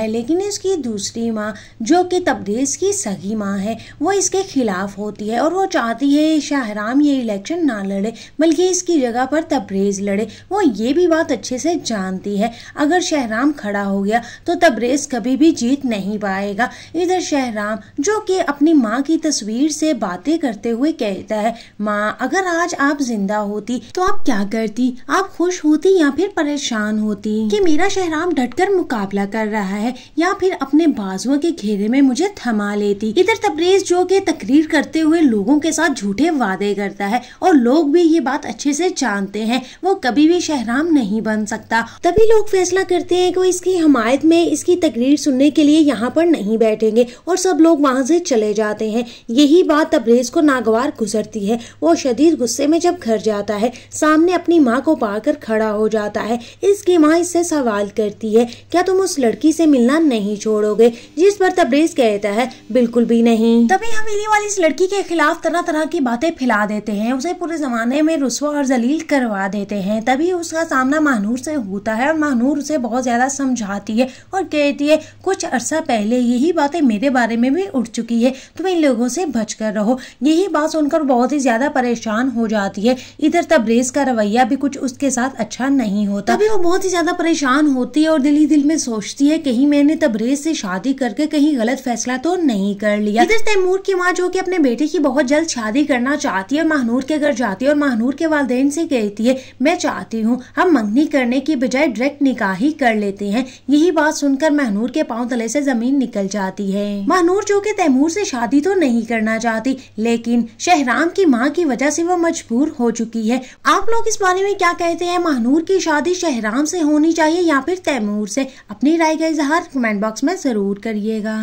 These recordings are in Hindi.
है लेकिन इसकी दूसरी माँ जो कि तबरेज की सगी माँ है वो इसके खिलाफ होती है और वो चाहती है शाहराम ये इलेक्शन ना लड़े बल्कि इसकी जगह पर तबरेज लड़े वो ये भी बात अच्छे से जानती है अगर शहराम खड़ा हो गया तो तबरेज कभी भी जीत नहीं पाएगा इधर शहराम जो कि अपनी माँ की तस्वीर से बातें करते हुए कहता है माँ अगर आज आप जिंदा होती तो आप क्या करती आप खुश होती या फिर परेशान होती कि मेरा शहराम डटकर मुकाबला कर रहा है है या फिर अपने बाजुओं के घेरे में मुझे थमा लेती इधर तबरेज जो के तकरीर करते हुए लोगों के साथ झूठे वादे करता है और लोग भी ये बात अच्छे से जानते हैं वो कभी भी शहराम नहीं बन सकता तभी लोग फैसला करते हैं कि वो इसकी हमायत में इसकी तकरीर सुनने के लिए यहाँ पर नहीं बैठेंगे और सब लोग वहाँ से चले जाते हैं यही बात तबरेज को नागवार गुजरती है वो शदीद गुस्से में जब घर जाता है सामने अपनी माँ को पाकर खड़ा हो जाता है इसकी माँ इससे सवाल करती है क्या तुम उस लड़की से मिलना नहीं छोड़ोगे जिस पर तब्रेज कहता है बिल्कुल भी नहीं तभी हवेली वाली इस लड़की के खिलाफ तरह तरह की बातें फैला देते हैं उसे पूरे जमाने में रुसवा और जलील करवा देते हैं तभी उसका सामना महानूर से होता है और महानूर उसे बहुत ज्यादा समझाती है और कहती है कुछ अरसा पहले यही बातें मेरे बारे में भी उठ चुकी है तुम इन लोगों से बच कर रहो यही बात सुनकर बहुत ही ज्यादा परेशान हो जाती है इधर तब्रेज का रवैया भी कुछ उसके साथ अच्छा नहीं होता तभी वो बहुत ही ज्यादा परेशान होती है और दिल ही दिल में सोचती है कहीं कहीं मैंने तबरेज से शादी करके कहीं गलत फैसला तो नहीं कर लिया इधर तैमूर की माँ जो की अपने बेटे की बहुत जल्द शादी करना चाहती है महानूर के घर जाती है और महानूर के वालदेन से कहती है मैं चाहती हूँ हम मंगनी करने की बजाय डायरेक्ट निकाह ही कर लेते हैं यही बात सुनकर महानूर के पाँव तले से जमीन निकल जाती है महानूर जो की तैमूर से शादी तो नहीं करना चाहती लेकिन शहराम की माँ की वजह से वो मजबूर हो चुकी है आप लोग इस बारे में क्या कहते हैं महानूर की शादी शहराम से होनी चाहिए या फिर तैमूर से अपनी राय का इजहार हर कमेंट बॉक्स में ज़रूर करिएगा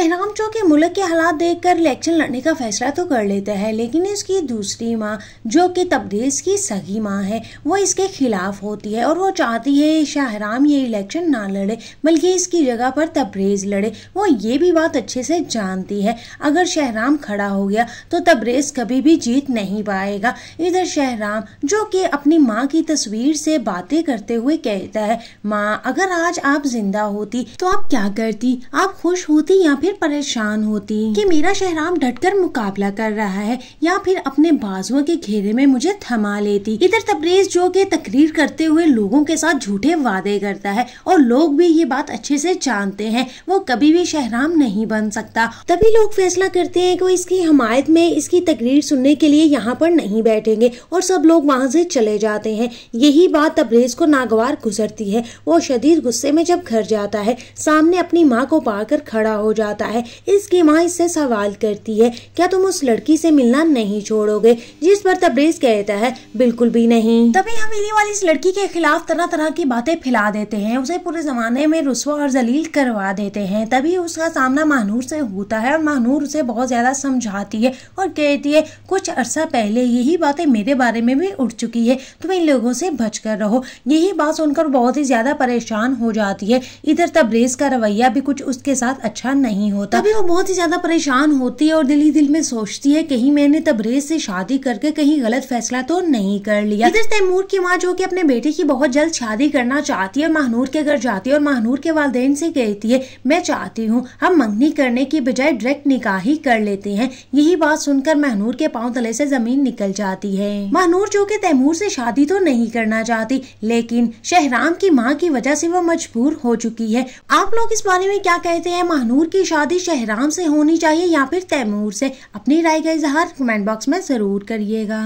इनाम चौक के मुल्क के हालात देखकर इलेक्शन लड़ने का फैसला तो कर लेता है लेकिन इसकी दूसरी माँ जो कि तब्दीस की सगी माँ है वो इसके खिलाफ होती है और वो चाहती है शाहराम ये इलेक्शन ना लड़े बल्कि इसकी जगह पर तब्रेज लड़े वो ये भी बात अच्छे से जानती है अगर शहराम खड़ा हो गया तो तब्रेज कभी भी जीत नहीं पाएगा इधर शहराम जो कि अपनी माँ की तस्वीर से बातें करते हुए कहता है माँ अगर आज आप जिंदा होती तो आप क्या करती आप खुश होती या फिर फिर परेशान होती कि मेरा शहराम डटकर मुकाबला कर रहा है या फिर अपने बाजुओं के घेरे में मुझे थमा लेती इधर तबरेज जो के तकरीर करते हुए लोगों के साथ झूठे वादे करता है और लोग भी ये बात अच्छे से जानते हैं वो कभी भी शहराम नहीं बन सकता तभी लोग फैसला करते हैं कि वो इसकी हमायत में इसकी तकरीर सुनने के लिए यहाँ पर नहीं बैठेंगे और सब लोग वहाँ से चले जाते हैं यही बात तबरेज को नागवार गुजरती है वो शदीद गुस्से में जब घर जाता है सामने अपनी माँ को पाकर खड़ा हो जाता जाता है इसकी माँ इससे सवाल करती है क्या तुम उस लड़की से मिलना नहीं छोड़ोगे जिस पर तब्रेज कहता है बिल्कुल भी नहीं तभी हवेली वाली इस लड़की के खिलाफ तरह तरह की बातें फैला देते हैं उसे पूरे जमाने में रुसवा और जलील करवा देते हैं तभी उसका सामना महानूर से होता है और महानूर उसे बहुत ज्यादा समझाती है और कहती है कुछ अरसा पहले यही बातें मेरे बारे में भी उठ चुकी है तुम इन लोगों से बच कर रहो यही बात सुनकर बहुत ही ज्यादा परेशान हो जाती है इधर तब्रेज का रवैया भी कुछ उसके साथ अच्छा नहीं नहीं होता तभी वो बहुत ही ज्यादा परेशान होती है और दिल ही दिल में सोचती है कहीं मैंने तबरेज से शादी करके कहीं गलत फैसला तो नहीं कर लिया इधर तैमूर की माँ जो की अपने बेटे की बहुत जल्द शादी करना चाहती है और महानूर के घर जाती है और महानूर के वालदेन से कहती है मैं चाहती हूँ हम मंगनी करने की बजाय डायरेक्ट निकाह ही कर लेते हैं यही बात सुनकर महानूर के पाँव तले से जमीन निकल जाती है महानूर जो की तैमूर से शादी तो नहीं करना चाहती लेकिन शहराम की माँ की वजह से वो मजबूर हो चुकी है आप लोग इस बारे में क्या कहते हैं महानूर की शादी शादी शहराम से होनी चाहिए या फिर तैमूर से अपनी राय का इजहार कमेंट बॉक्स में ज़रूर करिएगा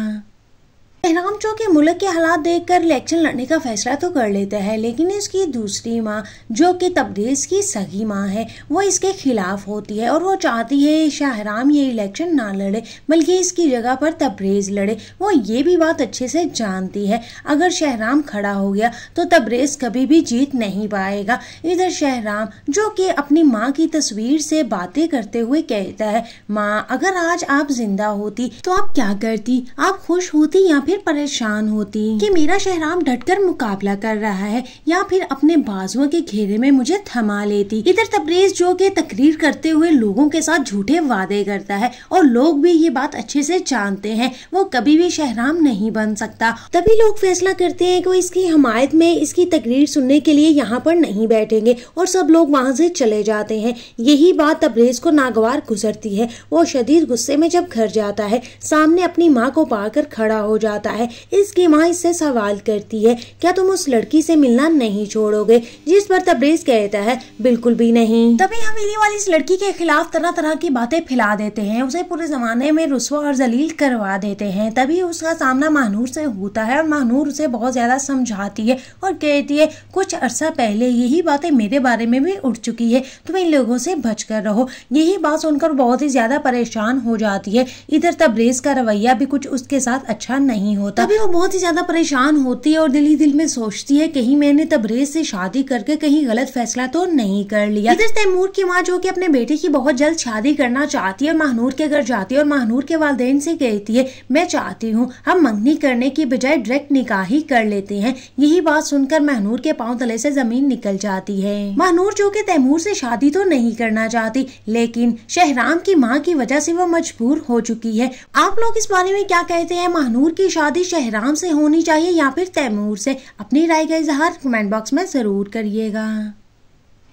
इनाम चौक के मुल्क के हालात देखकर इलेक्शन लड़ने का फैसला तो कर लेता है लेकिन इसकी दूसरी माँ जो कि तब्दीज की सगी माँ है वो इसके खिलाफ होती है और वो चाहती है शाहराम ये इलेक्शन ना लड़े बल्कि इसकी जगह पर तब्रेज लड़े वो ये भी बात अच्छे से जानती है अगर शहराम खड़ा हो गया तो तब्रेज कभी भी जीत नहीं पाएगा इधर शहराम जो कि अपनी माँ की तस्वीर से बातें करते हुए कहता है माँ अगर आज आप जिंदा होती तो आप क्या करती आप खुश होती या फिर फिर परेशान होती कि मेरा शहराम डटकर मुकाबला कर रहा है या फिर अपने बाजुओं के घेरे में मुझे थमा लेती इधर तबरेज जो के तकरीर करते हुए लोगों के साथ झूठे वादे करता है और लोग भी ये बात अच्छे से जानते हैं वो कभी भी शहराम नहीं बन सकता तभी लोग फैसला करते हैं कि वो इसकी हमायत में इसकी तकरीर सुनने के लिए यहाँ पर नहीं बैठेंगे और सब लोग वहाँ से चले जाते हैं यही बात तबरेज को नागवार गुजरती है वो शदीद गुस्से में जब घर जाता है सामने अपनी माँ को पाकर खड़ा हो जाता जाता है इसकी माँ इससे सवाल करती है क्या तुम उस लड़की से मिलना नहीं छोड़ोगे जिस पर तब्रेज कहता है बिल्कुल भी नहीं तभी हवेली वाली इस लड़की के खिलाफ तरह तरह की बातें फैला देते हैं उसे पूरे जमाने में रुसवा और जलील करवा देते हैं तभी उसका सामना महानूर से होता है और महानूर उसे बहुत ज़्यादा समझाती है और कहती है कुछ अरसा पहले यही बातें मेरे बारे में भी उठ चुकी है तुम इन लोगों से बच कर रहो यही बात सुनकर बहुत ही ज़्यादा परेशान हो जाती है इधर तब्रेज का रवैया भी कुछ उसके साथ अच्छा नहीं नहीं होता तभी वो बहुत ही ज्यादा परेशान होती है और दिल ही दिल में सोचती है कहीं मैंने तबरेज से शादी करके कहीं गलत फैसला तो नहीं कर लिया इधर तैमूर की माँ जो की अपने बेटे की बहुत जल्द शादी करना चाहती है महानूर के घर जाती है और महानूर के वालदेन से कहती है मैं चाहती हूँ हम मंगनी करने की बजाय डायरेक्ट निकाह ही कर लेते हैं यही बात सुनकर महनूर के पाँव तले से जमीन निकल जाती है महानूर जो की तैमूर से शादी तो नहीं करना चाहती लेकिन शहराम की माँ की वजह से वो मजबूर हो चुकी है आप लोग इस बारे में क्या कहते हैं महानूर की शादी शादी शहराम से होनी चाहिए या फिर तैमूर से अपनी राय का इजहार कमेंट बॉक्स में ज़रूर करिएगा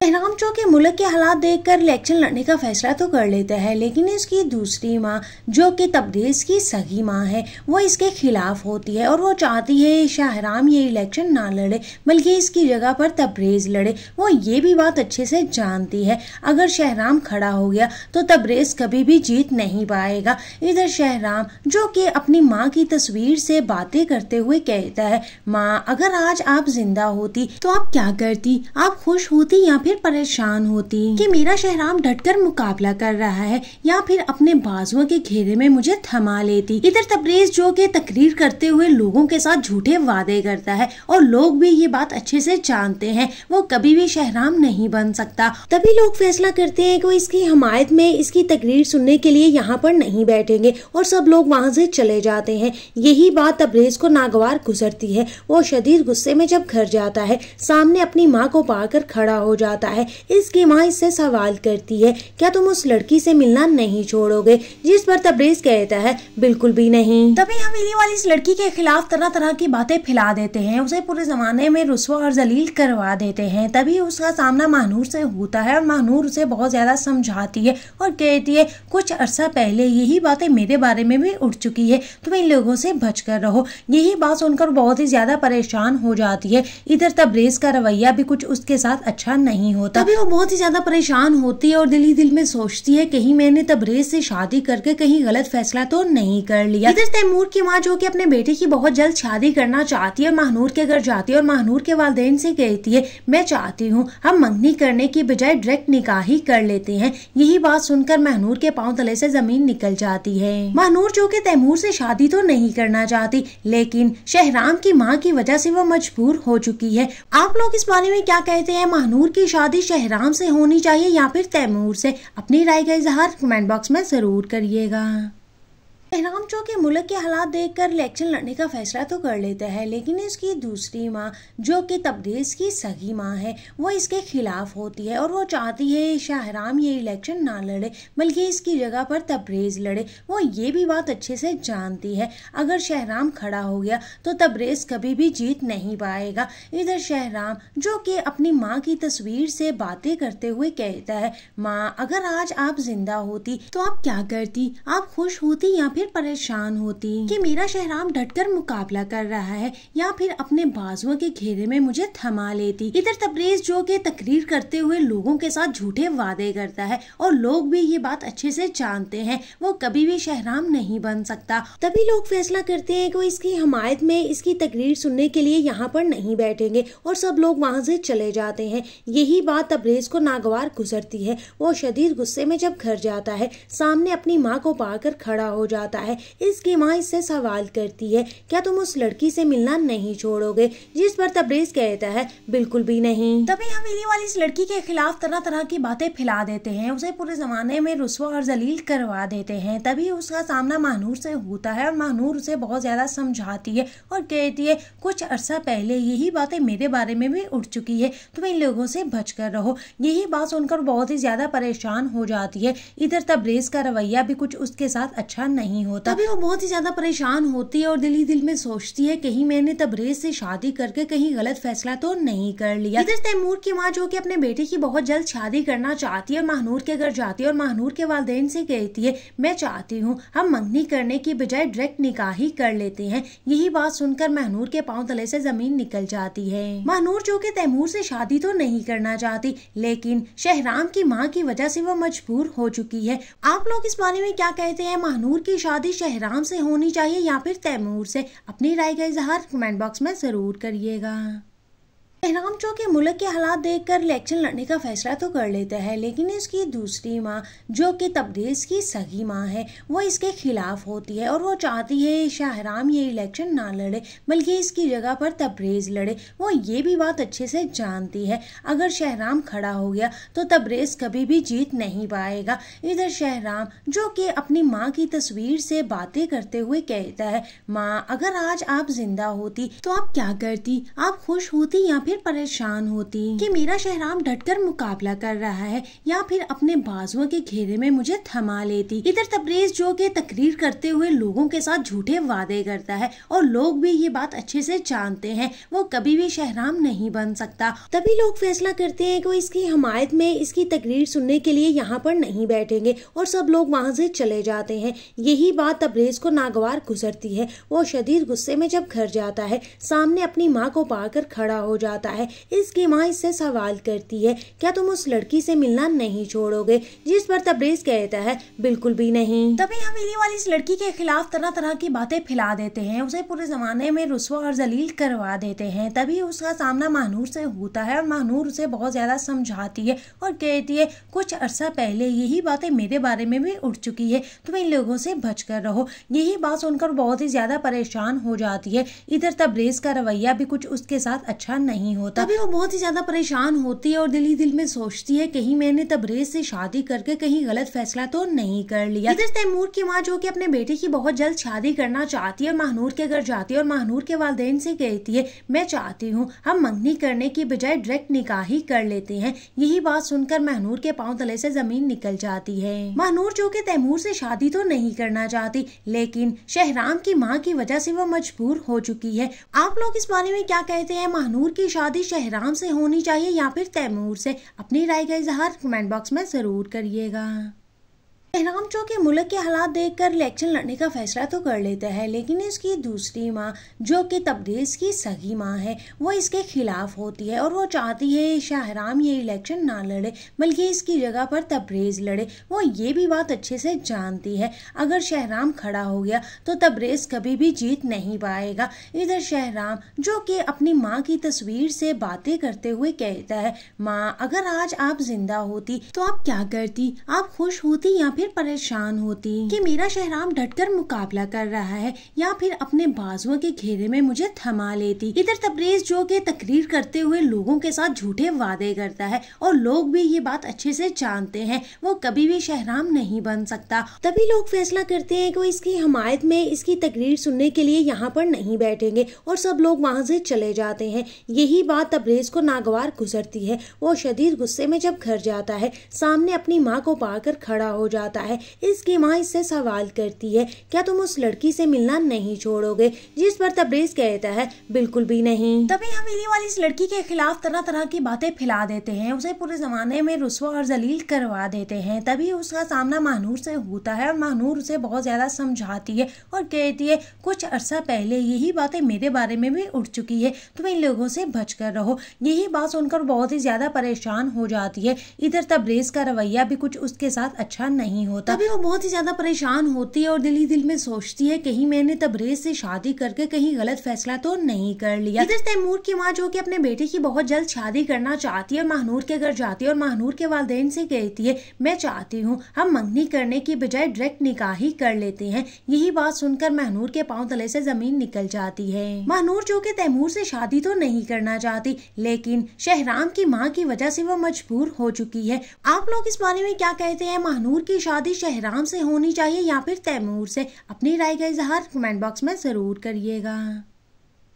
एहराम चौक के मुल्क के हालात देखकर इलेक्शन लड़ने का फैसला तो कर लेता है लेकिन इसकी दूसरी माँ जो कि तबरेज की सगी माँ है वो इसके खिलाफ होती है और वो चाहती है शाहराम ये इलेक्शन ना लड़े बल्कि इसकी जगह पर तबरेज लड़े वो ये भी बात अच्छे से जानती है अगर शहराम खड़ा हो गया तो तबरेज कभी भी जीत नहीं पाएगा इधर शहराम जो कि अपनी माँ की तस्वीर से बातें करते हुए कहता है माँ अगर आज आप जिंदा होती तो आप क्या करती आप खुश होती या फिर फिर परेशान होती कि मेरा शहराम डटकर मुकाबला कर रहा है या फिर अपने बाजुओं के घेरे में मुझे थमा लेती इधर तबरेज जो के तकरीर करते हुए लोगों के साथ झूठे वादे करता है और लोग भी ये बात अच्छे से जानते हैं वो कभी भी शहराम नहीं बन सकता तभी लोग फैसला करते हैं कि वो इसकी हमायत में इसकी तकरीर सुनने के लिए यहाँ पर नहीं बैठेंगे और सब लोग वहाँ से चले जाते हैं यही बात तबरेज को नागवार गुजरती है वो शदीद गुस्से में जब घर जाता है सामने अपनी माँ को पाकर खड़ा हो जाता जाता है इसकी माँ इससे सवाल करती है क्या तुम उस लड़की से मिलना नहीं छोड़ोगे जिस पर तब्रेज कहता है बिल्कुल भी नहीं तभी हवेली वाली इस लड़की के खिलाफ तरह तरह की बातें फैला देते हैं उसे पूरे जमाने में रुसवा और जलील करवा देते हैं तभी उसका सामना महानूर से होता है और महानूर उसे बहुत ज्यादा समझाती है और कहती है कुछ अरसा पहले यही बातें मेरे बारे में भी उठ चुकी है तुम इन लोगों से बच कर रहो यही बात सुनकर बहुत ही ज्यादा परेशान हो जाती है इधर तब्रेज का रवैया भी कुछ उसके साथ अच्छा नहीं नहीं होता तभी वो बहुत ही ज्यादा परेशान होती है और दिल ही दिल में सोचती है कहीं मैंने तबरेज से शादी करके कहीं गलत फैसला तो नहीं कर लिया इधर तैमूर की माँ जो की अपने बेटे की बहुत जल्द शादी करना चाहती है महानूर के घर जाती है और महानूर के वाले से कहती है मैं चाहती हूँ हम मंगनी करने की बजाय डायरेक्ट निकाह ही कर लेते हैं यही बात सुनकर महनूर के पाँव तले से जमीन निकल जाती है महानूर जो की तैमूर से शादी तो नहीं करना चाहती लेकिन शहराम की माँ की वजह से वो मजबूर हो चुकी है आप लोग इस बारे में क्या कहते हैं महानूर की शादी शहराम से होनी चाहिए या फिर तैमूर से अपनी राय का इजहार कमेंट बॉक्स में ज़रूर करिएगा एहराम चौक के मुल्क के हालात देखकर इलेक्शन लड़ने का फैसला तो कर लेता है लेकिन इसकी दूसरी माँ जो कि तबरेज की सगी माँ है वो इसके खिलाफ होती है और वो चाहती है शाहराम ये इलेक्शन ना लड़े बल्कि इसकी जगह पर तबरेज लड़े वो ये भी बात अच्छे से जानती है अगर शहराम खड़ा हो गया तो तबरेज कभी भी जीत नहीं पाएगा इधर शहराम जो कि अपनी माँ की तस्वीर से बातें करते हुए कहता है माँ अगर आज आप जिंदा होती तो आप क्या करती आप खुश होती या फिर परेशान होती कि मेरा शहराम डटकर मुकाबला कर रहा है या फिर अपने बाजुओं के घेरे में मुझे थमा लेती इधर तबरेज जो के तकरीर करते हुए लोगों के साथ झूठे वादे करता है और लोग भी ये बात अच्छे से जानते हैं वो कभी भी शहराम नहीं बन सकता तभी लोग फैसला करते हैं कि वो इसकी हमायत में इसकी तकरीर सुनने के लिए यहाँ पर नहीं बैठेंगे और सब लोग वहाँ से चले जाते हैं यही बात तबरेज को नागवार गुजरती है वो शदीद गुस्से में जब घर जाता है सामने अपनी माँ को पाकर खड़ा हो जाता जाता है इसकी माँ इससे सवाल करती है क्या तुम उस लड़की से मिलना नहीं छोड़ोगे जिस पर तब्रेज कहता है बिल्कुल भी नहीं तभी हवेली वाली इस लड़की के खिलाफ तरह तरह की बातें फैला देते हैं उसे पूरे जमाने में रुसवा और जलील करवा देते हैं तभी उसका सामना महानूर से होता है और महानूर उसे बहुत ज़्यादा समझाती है और कहती है कुछ अरसा पहले यही बातें मेरे बारे में भी उठ चुकी है तुम इन लोगों से बच कर रहो यही बात सुनकर बहुत ही ज़्यादा परेशान हो जाती है इधर तब्रेज का रवैया भी कुछ उसके साथ अच्छा नहीं नहीं होता तभी वो बहुत ही ज्यादा परेशान होती है और दिल ही दिल में सोचती है कहीं मैंने तबरेज से शादी करके कहीं गलत फैसला तो नहीं कर लिया इधर तैमूर की माँ जो की अपने बेटे की बहुत जल्द शादी करना चाहती है महानूर के घर जाती है और महानूर के वालदेन से कहती है मैं चाहती हूँ हम मंगनी करने की बजाय डायरेक्ट निकाह ही कर लेते हैं यही बात सुनकर महनूर के पाँव तले से जमीन निकल जाती है महनूर जो कि तैमूर से शादी तो नहीं करना चाहती लेकिन शहराम की माँ की वजह से वो मजबूर हो चुकी है आप लोग इस बारे में क्या कहते हैं महानूर की शादी शहराम से होनी चाहिए या फिर तैमूर से अपनी राय का इजहार कमेंट बॉक्स में ज़रूर करिएगा बहराम चौक के मुल्क के हालात देखकर इलेक्शन लड़ने का फैसला तो कर लेता है लेकिन इसकी दूसरी माँ जो कि तब्दीस की सगी माँ है वो इसके खिलाफ होती है और वो चाहती है शाहराम ये इलेक्शन ना लड़े बल्कि इसकी जगह पर तब्रेज़ लड़े वो ये भी बात अच्छे से जानती है अगर शहराम खड़ा हो गया तो तब्रेज़ कभी भी जीत नहीं पाएगा इधर शहराम जो कि अपनी माँ की तस्वीर से बातें करते हुए कहता है माँ अगर आज आप जिंदा होती तो आप क्या करती आप खुश होती या फिर परेशान होती कि मेरा शहराम डटकर मुकाबला कर रहा है या फिर अपने बाजुओं के घेरे में मुझे थमा लेती इधर तबरेज जो के तकरीर करते हुए लोगों के साथ झूठे वादे करता है और लोग भी ये बात अच्छे से जानते हैं वो कभी भी शहराम नहीं बन सकता तभी लोग फैसला करते हैं कि वो इसकी हमायत में इसकी तकरीर सुनने के लिए यहाँ पर नहीं बैठेंगे और सब लोग वहाँ से चले जाते हैं यही बात तबरेज को नागवार गुजरती है वो शदीद गुस्से में जब घर जाता है सामने अपनी माँ को पाकर खड़ा हो जाता जाता है इसकी माँ इससे सवाल करती है क्या तुम उस लड़की से मिलना नहीं छोड़ोगे जिस पर तब्रेज कहता है बिल्कुल भी नहीं तभी हवेली वाली इस लड़की के खिलाफ तरह तरह की बातें फैला देते हैं उसे पूरे जमाने में रुसवा और जलील करवा देते हैं तभी उसका सामना महानूर से होता है और महानूर उसे बहुत ज़्यादा समझाती है और कहती है कुछ अरसा पहले यही बातें मेरे बारे में भी उठ चुकी है तुम इन लोगों से बच कर रहो यही बात सुनकर बहुत ही ज़्यादा परेशान हो जाती है इधर तब्रेज़ का रवैया भी कुछ उसके साथ अच्छा नहीं नहीं होता तभी वो बहुत ही ज्यादा परेशान होती है और दिल ही दिल में सोचती है कहीं मैंने तबरेज से शादी करके कहीं गलत फैसला तो नहीं कर लिया इधर तैमूर की माँ जो की अपने बेटे की बहुत जल्द शादी करना चाहती है और महानूर के घर जाती है और महानूर के वालदेन से कहती है मैं चाहती हूँ हम मंगनी करने की बजाय डायरेक्ट निकाह ही कर लेते हैं यही बात सुनकर महनूर के पाँव तले से जमीन निकल जाती है महनूर जो कि तैमूर से शादी तो नहीं करना चाहती लेकिन शहराम की माँ की वजह से वो मजबूर हो चुकी है आप लोग इस बारे में क्या कहते हैं महानूर की शादी शहराम से होनी चाहिए या फिर तैमूर से अपनी राय का इजहार कमेंट बॉक्स में ज़रूर करिएगा बहराम चो के मुल्क के हालात देखकर इलेक्शन लड़ने का फैसला तो कर लेता है लेकिन इसकी दूसरी माँ जो कि तब्रेज की सगी माँ है वो इसके खिलाफ होती है और वो चाहती है शाहराम ये इलेक्शन ना लड़े बल्कि इसकी जगह पर तब्रेज लड़े वो ये भी बात अच्छे से जानती है अगर शहराम खड़ा हो गया तो तब्रेज कभी भी जीत नहीं पाएगा इधर शहराम जो कि अपनी माँ की तस्वीर से बातें करते हुए कहता है माँ अगर आज आप जिंदा होती तो आप क्या करती आप खुश होती या फिर परेशान होती कि मेरा शहराम डटकर मुकाबला कर रहा है या फिर अपने बाजुओं के घेरे में मुझे थमा लेती इधर तबरेज जो के तकरीर करते हुए लोगों के साथ झूठे वादे करता है और लोग भी ये बात अच्छे से जानते हैं वो कभी भी शहराम नहीं बन सकता तभी लोग फैसला करते हैं कि वो इसकी हमायत में इसकी तकरीर सुनने के लिए यहाँ पर नहीं बैठेंगे और सब लोग वहाँ से चले जाते हैं यही बात तबरेज को नागवार गुजरती है वो शदीद गुस्से में जब घर जाता है सामने अपनी माँ को पाकर खड़ा हो जाता जाता है इसकी माँ इससे सवाल करती है क्या तुम उस लड़की से मिलना नहीं छोड़ोगे जिस पर तबरेज कहता है बिल्कुल भी नहीं तभी हम हवेली वाली इस लड़की के खिलाफ तरह तरह की बातें फैला देते हैं उसे पूरे जमाने में रुसवा और जलील करवा देते हैं तभी उसका सामना महानूर से होता है और महानूर उसे बहुत ज़्यादा समझाती है और कहती है कुछ अरसा पहले यही बातें मेरे बारे में भी उठ चुकी है तुम इन लोगों से बच कर रहो यही बात सुनकर बहुत ही ज़्यादा परेशान हो जाती है इधर तबरेज़ का रवैया भी कुछ उसके साथ अच्छा नहीं नहीं होता तभी वो बहुत ही ज्यादा परेशान होती है और दिल ही दिल में सोचती है कहीं मैंने तबरेज से शादी करके कहीं गलत फैसला तो नहीं कर लिया इधर तैमूर की माँ जो कि अपने बेटे की बहुत जल्द शादी करना चाहती है और महानूर के घर जाती है और महानूर के वालदेन से कहती है मैं चाहती हूँ हम मंगनी करने की बजाय डायरेक्ट निकाह ही कर लेते हैं यही बात सुनकर महनूर के पाँव तले से जमीन निकल जाती है महानूर जो की तैमूर से शादी तो नहीं करना चाहती लेकिन शहराम की माँ की वजह से वो मजबूर हो चुकी है आप लोग इस बारे में क्या कहते हैं महानूर की शादी शहराम से होनी चाहिए या फिर तैमूर से अपनी राय का इजहार कमेंट बॉक्स में ज़रूर करिएगा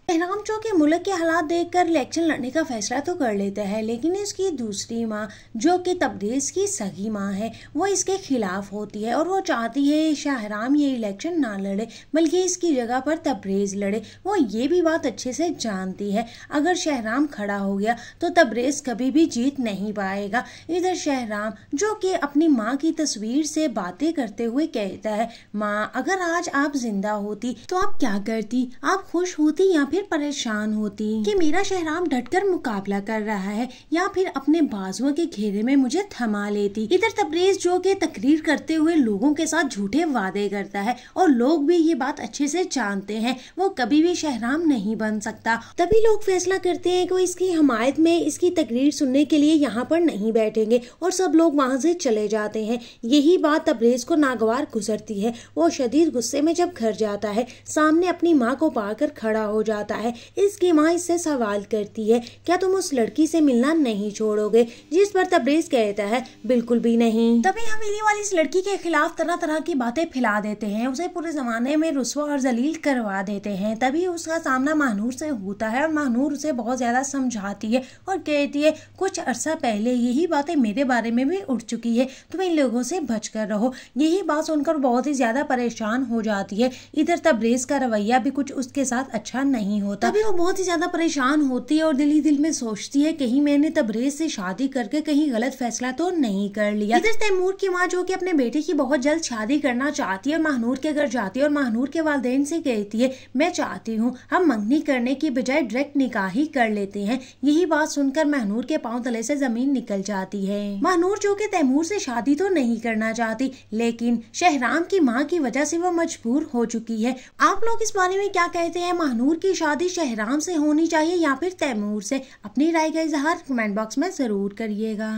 इनाम चौक के मुल्क के हालात देखकर इलेक्शन लड़ने का फैसला तो कर लेता है लेकिन इसकी दूसरी माँ जो कि तबरेज की सगी माँ है वो इसके खिलाफ होती है और वो चाहती है शाहराम ये इलेक्शन ना लड़े बल्कि इसकी जगह पर तबरेज लड़े वो ये भी बात अच्छे से जानती है अगर शहराम खड़ा हो गया तो तबरेज कभी भी जीत नहीं पाएगा इधर शहराम जो कि अपनी माँ की तस्वीर से बातें करते हुए कहता है माँ अगर आज आप जिंदा होती तो आप क्या करती आप खुश होती या फिर परेशान होती कि मेरा शहराम डटकर मुकाबला कर रहा है या फिर अपने बाजुओं के घेरे में मुझे थमा लेती इधर तबरेज जो के तकरीर करते हुए लोगों के साथ झूठे वादे करता है और लोग भी ये बात अच्छे से जानते हैं वो कभी भी शहराम नहीं बन सकता तभी लोग फैसला करते हैं कि वो इसकी हमायत में इसकी तकरीर सुनने के लिए यहाँ पर नहीं बैठेंगे और सब लोग वहाँ से चले जाते हैं यही बात तबरेज को नागवार गुजरती है वो शदीद गुस्से में जब घर जाता है सामने अपनी माँ को पाकर खड़ा हो जाता आता है इसकी माँ इससे सवाल करती है क्या तुम उस लड़की से मिलना नहीं छोड़ोगे जिस पर तब्रेज कहता है बिल्कुल भी नहीं तभी हम हवेली वाली इस लड़की के खिलाफ तरह तरह की बातें फैला देते हैं उसे पूरे जमाने में रुसवा और जलील करवा देते हैं तभी उसका सामना महानूर से होता है और महानूर उसे बहुत ज़्यादा समझाती है और कहती है कुछ अरसा पहले यही बातें मेरे बारे में भी उठ चुकी है तुम इन लोगों से बच कर रहो यही बात सुनकर बहुत ही ज़्यादा परेशान हो जाती है इधर तब्रेज़ का रवैया भी कुछ उसके साथ अच्छा नहीं नहीं होता तभी वो बहुत ही ज्यादा परेशान होती है और दिल ही दिल में सोचती है कहीं मैंने तबरेज से शादी करके कहीं गलत फैसला तो नहीं कर लिया इधर तैमूर की माँ जो की अपने बेटे की बहुत जल्द शादी करना चाहती है और महानूर के घर जाती है और महानूर के वाले से कहती है मैं चाहती हूँ हम मंगनी करने की बजाय डायरेक्ट निकाह ही कर लेते हैं यही बात सुनकर महनूर के पाँव तले से जमीन निकल जाती है महानूर जो की तैमूर से शादी तो नहीं करना चाहती लेकिन शहराम की माँ की वजह से वो मजबूर हो चुकी है आप लोग इस बारे में क्या कहते हैं महानूर की शादी शहराम से होनी चाहिए या फिर तैमूर से अपनी राय का इजहार कमेंट बॉक्स में ज़रूर करिएगा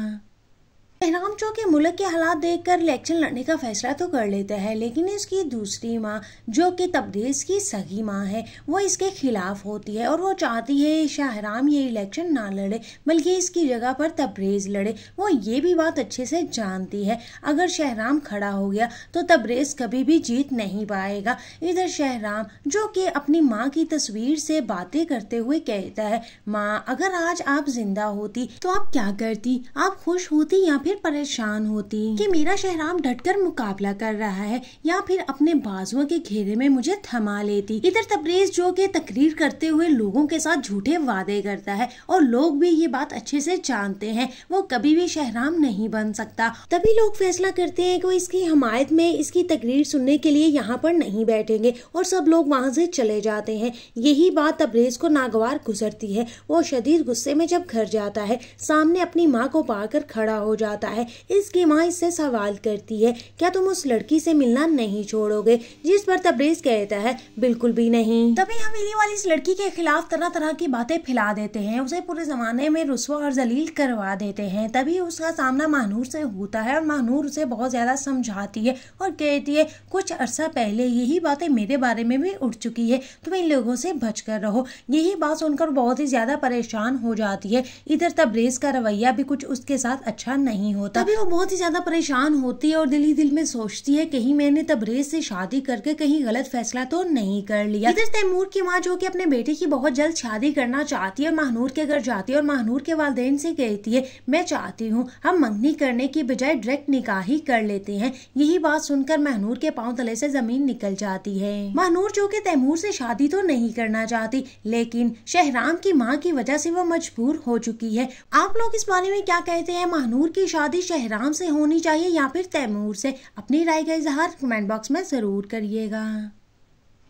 इनाम चौके मुल्क के हालात देखकर इलेक्शन लड़ने का फैसला तो कर लेता है लेकिन इसकी दूसरी माँ जो कि तबरेज की सगी माँ है वो इसके खिलाफ होती है और वो चाहती है शाहराम ये इलेक्शन ना लड़े बल्कि इसकी जगह पर तबरेज लड़े वो ये भी बात अच्छे से जानती है अगर शहराम खड़ा हो गया तो तबरेज कभी भी जीत नहीं पाएगा इधर शहराम जो कि अपनी माँ की तस्वीर से बातें करते हुए कहता है माँ अगर आज आप जिंदा होती तो आप क्या करती आप खुश होती या फिर परेशान होती कि मेरा शहराम डटकर मुकाबला कर रहा है या फिर अपने बाजुओं के घेरे में मुझे थमा लेती इधर तबरेज जो के तकरीर करते हुए लोगों के साथ झूठे वादे करता है और लोग भी ये बात अच्छे से जानते हैं वो कभी भी शहराम नहीं बन सकता तभी लोग फैसला करते हैं कि वो इसकी हमायत में इसकी तकरीर सुनने के लिए यहाँ पर नहीं बैठेंगे और सब लोग वहाँ से चले जाते हैं यही बात तबरेज को नागवार गुजरती है वो शदीद गुस्से में जब घर जाता है सामने अपनी माँ को पाकर खड़ा हो जाता जाता है इसकी माँ इससे सवाल करती है क्या तुम उस लड़की से मिलना नहीं छोड़ोगे जिस पर तब्रेज कहता है बिल्कुल भी नहीं तभी हम इली वाली इस लड़की के खिलाफ तरह तरह की बातें फैला देते हैं उसे पूरे जमाने में रुसवा और जलील करवा देते हैं तभी उसका सामना महानूर से होता है और महानूर उसे बहुत ज़्यादा समझाती है और कहती है कुछ अरसा पहले यही बातें मेरे बारे में भी उठ चुकी है तुम इन लोगों से बच कर रहो यही बात सुनकर बहुत ही ज़्यादा परेशान हो जाती है इधर तब्रेज का रवैया भी कुछ उसके साथ अच्छा नहीं नहीं होता तभी वो बहुत ही ज्यादा परेशान होती है और दिल ही दिल में सोचती है कहीं मैंने तबरेज से शादी करके कहीं गलत फैसला तो नहीं कर लिया इधर तैमूर की माँ जो की अपने बेटे की बहुत जल्द शादी करना चाहती है और महानूर के घर जाती है और महानूर के वालदेन से कहती है मैं चाहती हूँ हम मंगनी करने की बजाय डायरेक्ट निकाह ही कर लेते हैं यही बात सुनकर महनूर के पाँव तले से जमीन निकल जाती है महानूर जो कि तैमूर से शादी तो नहीं करना चाहती लेकिन शहराम की माँ की वजह से वो मजबूर हो चुकी है आप लोग इस बारे में क्या कहते हैं महानूर की शादी शहराम से होनी चाहिए या फिर तैमूर से अपनी राय का इजहार कमेंट बॉक्स में ज़रूर करिएगा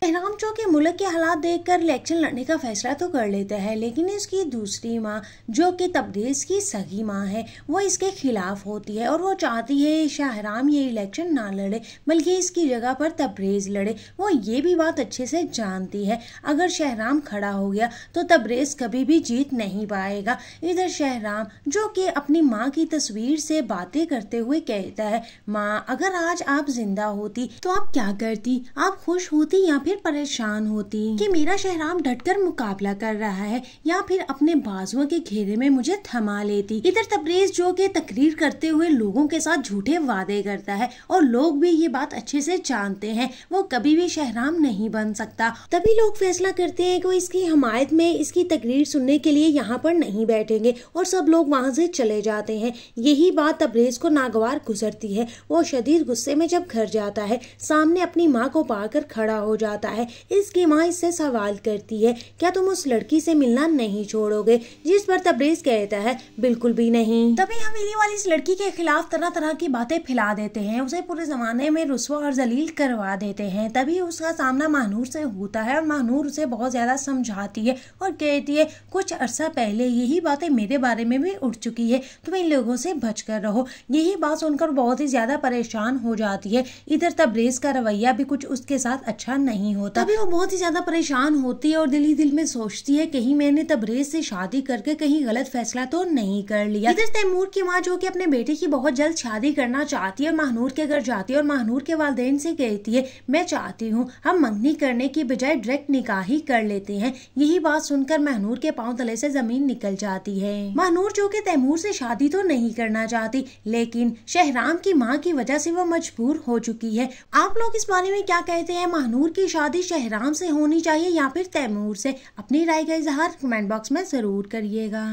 इनाम चो के मुल्क के हालात देखकर इलेक्शन लड़ने का फैसला तो कर लेता है लेकिन इसकी दूसरी माँ जो कि तबरेज की सगी माँ है वो इसके खिलाफ होती है और वो चाहती है शाहराम ये इलेक्शन ना लड़े बल्कि इसकी जगह पर तबरेज लड़े वो ये भी बात अच्छे से जानती है अगर शहराम खड़ा हो गया तो तबरेज कभी भी जीत नहीं पाएगा इधर शहराम जो कि अपनी माँ की तस्वीर से बातें करते हुए कहता है माँ अगर आज आप जिंदा होती तो आप क्या करती आप खुश होती या फिर फिर परेशान होती कि मेरा शहराम डटकर मुकाबला कर रहा है या फिर अपने बाजुओं के घेरे में मुझे थमा लेती इधर तबरेज जो के तकरीर करते हुए लोगों के साथ झूठे वादे करता है और लोग भी ये बात अच्छे से जानते हैं वो कभी भी शहराम नहीं बन सकता तभी लोग फैसला करते हैं कि वो इसकी हमायत में इसकी तकरीर सुनने के लिए यहाँ पर नहीं बैठेंगे और सब लोग वहाँ से चले जाते हैं यही बात तबरेज को नागवार गुजरती है वो शदीद गुस्से में जब घर जाता है सामने अपनी माँ को पाकर खड़ा हो जाता होता है इसकी माँ इससे सवाल करती है क्या तुम उस लड़की से मिलना नहीं छोड़ोगे जिस पर तब्रेज कहता है बिल्कुल भी नहीं तभी हवेली वाली इस लड़की के खिलाफ तरह तरह की बातें फैला देते हैं उसे पूरे जमाने में रुसवा और जलील करवा देते हैं तभी उसका सामना महानूर से होता है और महानूर उसे बहुत ज़्यादा समझाती है और कहती है कुछ अरसा पहले यही बातें मेरे बारे में भी उठ चुकी है तुम इन लोगों से बच कर रहो यही बात सुनकर बहुत ही ज़्यादा परेशान हो जाती है इधर तब्रेज़ का रवैया भी कुछ उसके साथ अच्छा नहीं नहीं होता तभी वो बहुत ही ज्यादा परेशान होती है और दिल ही दिल में सोचती है कहीं मैंने तबरेज से शादी करके कहीं गलत फैसला तो नहीं कर लिया इधर तैमूर की माँ जो की अपने बेटे की बहुत जल्द शादी करना चाहती है और महानूर के घर जाती है और महानूर के वालदेन से कहती है मैं चाहती हूँ हम मंगनी करने की बजाय डायरेक्ट निकाह ही कर लेते हैं यही बात सुनकर महनूर के पाँव तले से जमीन निकल जाती है महानूर जो कि तैमूर से शादी तो नहीं करना चाहती लेकिन शहराम की माँ की वजह से वो मजबूर हो चुकी है आप लोग इस बारे में क्या कहते हैं महानूर की शादी शहराम से होनी चाहिए या फिर तैमूर से अपनी राय का इजहार कमेंट बॉक्स में ज़रूर करिएगा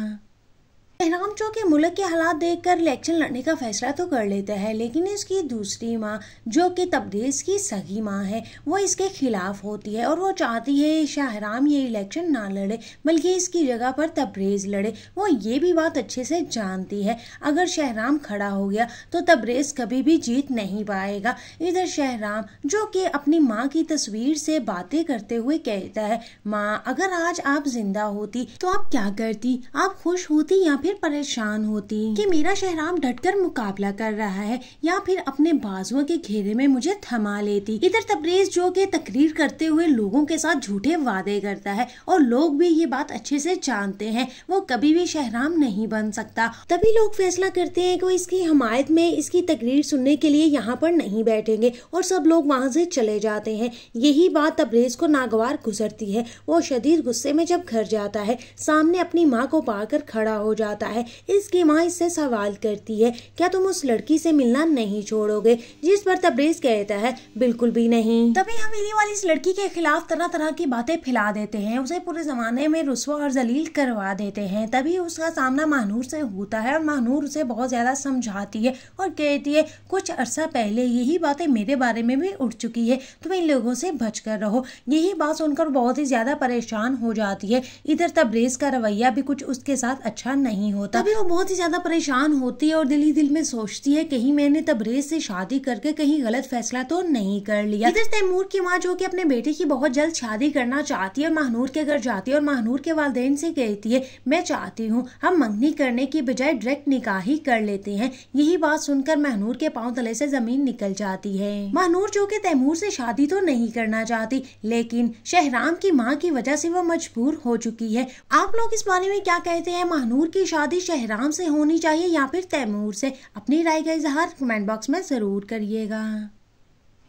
इनाम चौक के मुल्क के हालात देखकर इलेक्शन लड़ने का फैसला तो कर लेता है लेकिन इसकी दूसरी माँ जो कि तबरेज की सगी माँ है वो इसके खिलाफ होती है और वो चाहती है शाहराम ये इलेक्शन ना लड़े बल्कि इसकी जगह पर तबरेज लड़े वो ये भी बात अच्छे से जानती है अगर शहराम खड़ा हो गया तो तबरेज कभी भी जीत नहीं पाएगा इधर शहराम जो कि अपनी माँ की तस्वीर से बातें करते हुए कहता है माँ अगर आज आप जिंदा होती तो आप क्या करती आप खुश होती या फिर फिर परेशान होती कि मेरा शहराम डटकर मुकाबला कर रहा है या फिर अपने बाजुओं के घेरे में मुझे थमा लेती इधर तबरेज जो के तकरीर करते हुए लोगों के साथ झूठे वादे करता है और लोग भी ये बात अच्छे से जानते हैं वो कभी भी शहराम नहीं बन सकता तभी लोग फैसला करते हैं कि वो इसकी हमायत में इसकी तकरीर सुनने के लिए यहाँ पर नहीं बैठेंगे और सब लोग वहाँ से चले जाते हैं यही बात तबरेज को नागवार गुजरती है वो शदीद गुस्से में जब घर जाता है सामने अपनी माँ को पाकर खड़ा हो जाता जाता है इसकी माँ इससे सवाल करती है क्या तुम उस लड़की से मिलना नहीं छोड़ोगे जिस पर तब्रेज कहता है बिल्कुल भी नहीं तभी हवेली वाली इस लड़की के खिलाफ तरह तरह की बातें फैला देते हैं उसे पूरे जमाने में रुसवा और जलील करवा देते हैं तभी उसका सामना महानूर से होता है और महानूर उसे बहुत ज़्यादा समझाती है और कहती है कुछ अरसा पहले यही बातें मेरे बारे में भी उठ चुकी है तुम इन लोगों से बच कर रहो यही बात सुनकर बहुत ही ज़्यादा परेशान हो जाती है इधर तब्रेज़ का रवैया भी कुछ उसके साथ अच्छा नहीं नहीं होता तभी वो बहुत ही ज़्यादा परेशान होती है और दिल ही दिल में सोचती है कहीं मैंने तबरेज से शादी करके कहीं गलत फैसला तो नहीं कर लिया इधर तैमूर की माँ जो की अपने बेटे की बहुत जल्द शादी करना चाहती है और महानूर के घर जाती है और महानूर के वाले से कहती है मैं चाहती हूँ हम मंगनी करने की बजाय डायरेक्ट निकाह ही कर लेते हैं यही बात सुनकर महनूर के पाँव तले से जमीन निकल जाती है महानूर जो की तैमूर से शादी तो नहीं करना चाहती लेकिन शहराम की माँ की वजह से वो मजबूर हो चुकी है आप लोग इस बारे में क्या कहते हैं महानूर की शादी शहराम से होनी चाहिए या फिर तैमूर से अपनी राय का इजहार कमेंट बॉक्स में ज़रूर करिएगा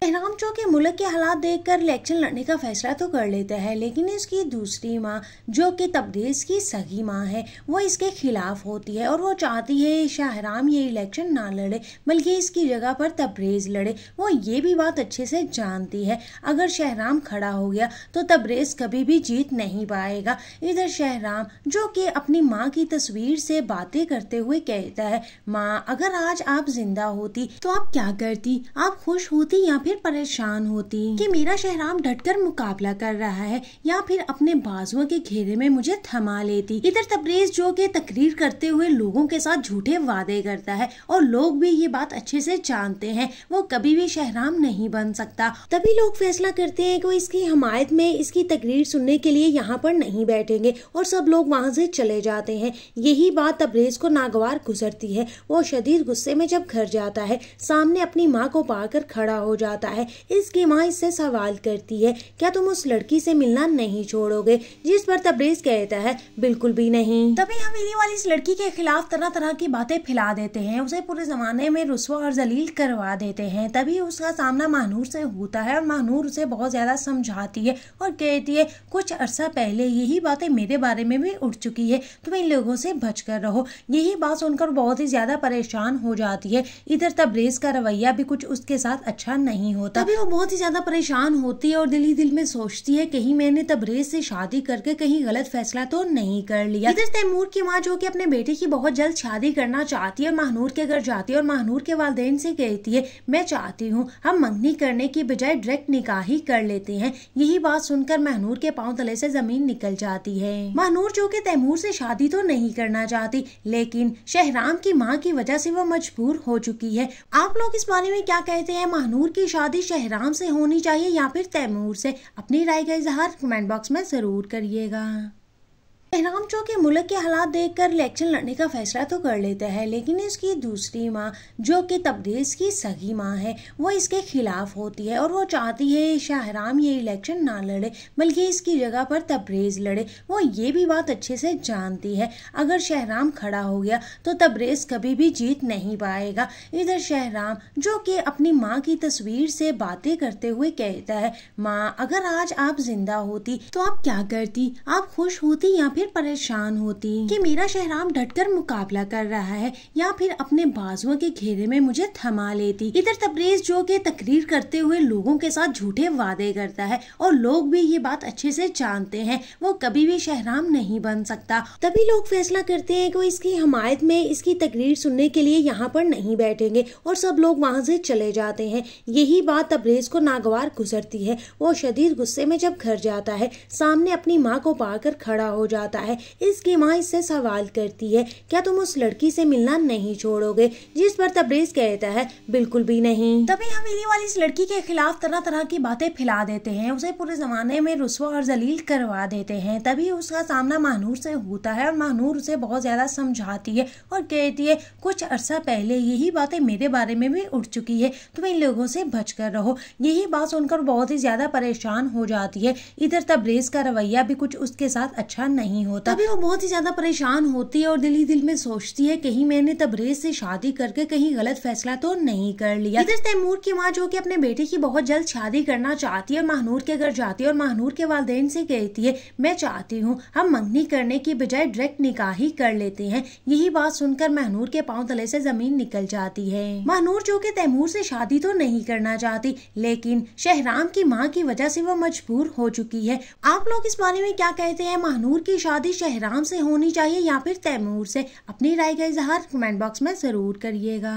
इनाम चौक के मुल्क के हालात देखकर इलेक्शन लड़ने का फैसला तो कर लेता है लेकिन इसकी दूसरी माँ जो कि तबरेज की सगी माँ है वो इसके खिलाफ होती है और वो चाहती है शाहराम ये इलेक्शन ना लड़े बल्कि इसकी जगह पर तबरेज लड़े वो ये भी बात अच्छे से जानती है अगर शहराम खड़ा हो गया तो तबरेज कभी भी जीत नहीं पाएगा इधर शहराम जो कि अपनी माँ की तस्वीर से बातें करते हुए कहता है माँ अगर आज आप जिंदा होती तो आप क्या करती आप खुश होती या फिर फिर परेशान होती कि मेरा शहराम डटकर मुकाबला कर रहा है या फिर अपने बाजुओं के घेरे में मुझे थमा लेती इधर तबरेज जो के तकरीर करते हुए लोगों के साथ झूठे वादे करता है और लोग भी ये बात अच्छे से जानते हैं वो कभी भी शहराम नहीं बन सकता तभी लोग फैसला करते हैं कि वो इसकी हमायत में इसकी तकरीर सुनने के लिए यहाँ पर नहीं बैठेंगे और सब लोग वहाँ से चले जाते हैं यही बात तबरेज को नागवार गुजरती है वो शदीद गुस्से में जब घर जाता है सामने अपनी माँ को पाकर खड़ा हो जाता होता है इसकी माँ इससे सवाल करती है क्या तुम उस लड़की से मिलना नहीं छोड़ोगे जिस पर तबरेज कहता है बिल्कुल भी नहीं तभी हवेली वाली इस लड़की के खिलाफ तरह तरह की बातें फैला देते हैं उसे पूरे जमाने में रुसवा और जलील करवा देते हैं तभी उसका सामना महानूर से होता है और महानूर उसे बहुत ज़्यादा समझाती है और कहती है कुछ अरसा पहले यही बातें मेरे बारे में भी उठ चुकी है तुम इन लोगों से बच कर रहो यही बात सुनकर बहुत ही ज़्यादा परेशान हो जाती है इधर तबरेज का रवैया भी कुछ उसके साथ अच्छा नहीं नहीं होता तभी वो बहुत ही ज़्यादा परेशान होती है और दिल ही दिल में सोचती है कहीं मैंने तबरेज से शादी करके कहीं गलत फैसला तो नहीं कर लिया इधर तैमूर की माँ जो कि अपने बेटे की बहुत जल्द शादी करना चाहती है और महानूर के घर जाती है और महानूर के वाले से कहती है मैं चाहती हूँ हम मंगनी करने की बजाय डायरेक्ट निकाह ही कर लेते हैं यही बात सुनकर महनूर के पाँव तले से जमीन निकल जाती है महानूर जो की तैमूर से शादी तो नहीं करना चाहती लेकिन शहराम की माँ की वजह से वो मजबूर हो चुकी है आप लोग इस बारे में क्या कहते हैं महानूर की शादी शादी शहराम से होनी चाहिए या फिर तैमूर से अपनी राय का इजहार कमेंट बॉक्स में ज़रूर करिएगा बहराम चौक के मुल्क के हालात देखकर इलेक्शन लड़ने का फैसला तो कर लेता है लेकिन इसकी दूसरी माँ जो कि तब्दीस की सगी माँ है वो इसके खिलाफ होती है और वो चाहती है शाहराम ये इलेक्शन ना लड़े बल्कि इसकी जगह पर तबरेज लड़े वो ये भी बात अच्छे से जानती है अगर शहराम खड़ा हो गया तो तबरेज कभी भी जीत नहीं पाएगा इधर शहराम जो कि अपनी माँ की तस्वीर से बातें करते हुए कहता है माँ अगर आज आप जिंदा होती तो आप क्या करती आप खुश होती या फिर फिर परेशान होती कि मेरा शहराम डटकर मुकाबला कर रहा है या फिर अपने बाजुओं के घेरे में मुझे थमा लेती इधर तबरेज जो के तकरीर करते हुए लोगों के साथ झूठे वादे करता है और लोग भी ये बात अच्छे से जानते हैं वो कभी भी शहराम नहीं बन सकता तभी लोग फैसला करते हैं कि वो इसकी हमायत में इसकी तकरीर सुनने के लिए यहाँ पर नहीं बैठेंगे और सब लोग वहाँ से चले जाते हैं यही बात तबरेज को नागवार गुजरती है वो शदीद गुस्से में जब घर जाता है सामने अपनी माँ को पाकर खड़ा हो जाता जाता है इसकी माँ इससे सवाल करती है क्या तुम उस लड़की से मिलना नहीं छोड़ोगे जिस पर तबरेज कहता है बिल्कुल भी नहीं तभी हवेली वाली इस लड़की के खिलाफ तरह तरह की बातें फैला देते हैं उसे पूरे जमाने में रुसवा और जलील करवा देते हैं तभी उसका सामना महानूर से होता है और महानूर उसे बहुत ज़्यादा समझाती है और कहती है कुछ अरसा पहले यही बातें मेरे बारे में भी उठ चुकी है तुम इन लोगों से बच कर रहो यही बात सुनकर बहुत ही ज़्यादा परेशान हो जाती है इधर तबरेज का रवैया भी कुछ उसके साथ अच्छा नहीं नहीं होता तभी वो बहुत ही ज्यादा परेशान होती है और दिल ही दिल में सोचती है कहीं मैंने तबरेज से शादी करके कहीं गलत फैसला तो नहीं कर लिया इधर तैमूर की माँ जो की अपने बेटे की बहुत जल्द शादी करना चाहती है महानूर के घर जाती है और महानूर के वाले से कहती है मैं चाहती हूँ हम मंगनी करने की बजाय डायरेक्ट निकाह ही कर लेते हैं यही बात सुनकर महनूर के पाँव तले से जमीन निकल जाती है महानूर जो की तैमूर से शादी तो नहीं करना चाहती लेकिन शहराम की माँ की वजह से वो मजबूर हो चुकी है आप लोग इस बारे में क्या कहते हैं महानूर की शादी शादी शहराम से होनी चाहिए या फिर तैमूर से अपनी राय का इजहार कमेंट बॉक्स में ज़रूर करिएगा